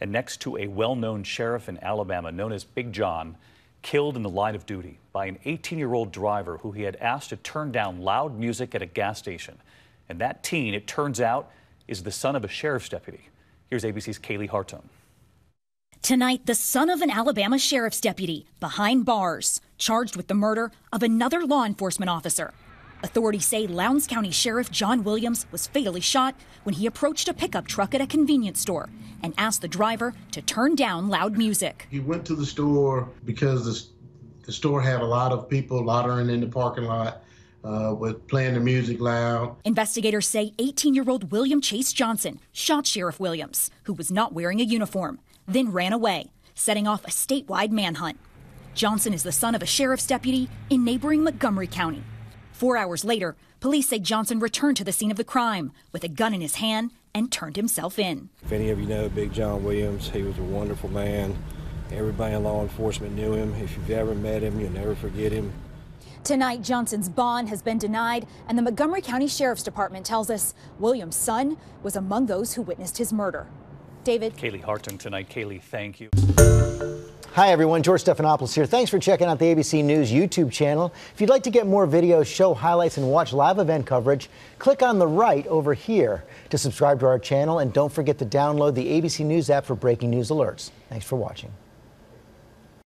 and next to a well known sheriff in Alabama known as Big John, killed in the line of duty by an 18 year old driver who he had asked to turn down loud music at a gas station. And that teen, it turns out, is the son of a sheriff's deputy. Here's ABC's Kaylee Hartung. Tonight, the son of an Alabama sheriff's deputy behind bars, charged with the murder of another law enforcement officer. Authorities say Lowndes County Sheriff John Williams was fatally shot when he approached a pickup truck at a convenience store and asked the driver to turn down loud music. He went to the store because the, the store had a lot of people loitering in the parking lot. Uh, with playing the music loud. Investigators say 18 year old William Chase Johnson shot Sheriff Williams, who was not wearing a uniform, then ran away, setting off a statewide manhunt. Johnson is the son of a sheriff's deputy in neighboring Montgomery County. Four hours later, police say Johnson returned to the scene of the crime with a gun in his hand and turned himself in. If any of you know Big John Williams, he was a wonderful man. Everybody in law enforcement knew him. If you've ever met him, you'll never forget him. Tonight, Johnson's bond has been denied, and the Montgomery County Sheriff's Department tells us Williams' son was among those who witnessed his murder. David. Kaylee Harton tonight. Kaylee, thank you. Hi, everyone. George Stephanopoulos here. Thanks for checking out the ABC News YouTube channel. If you'd like to get more videos, show highlights, and watch live event coverage, click on the right over here to subscribe to our channel. And don't forget to download the ABC News app for breaking news alerts. Thanks for watching.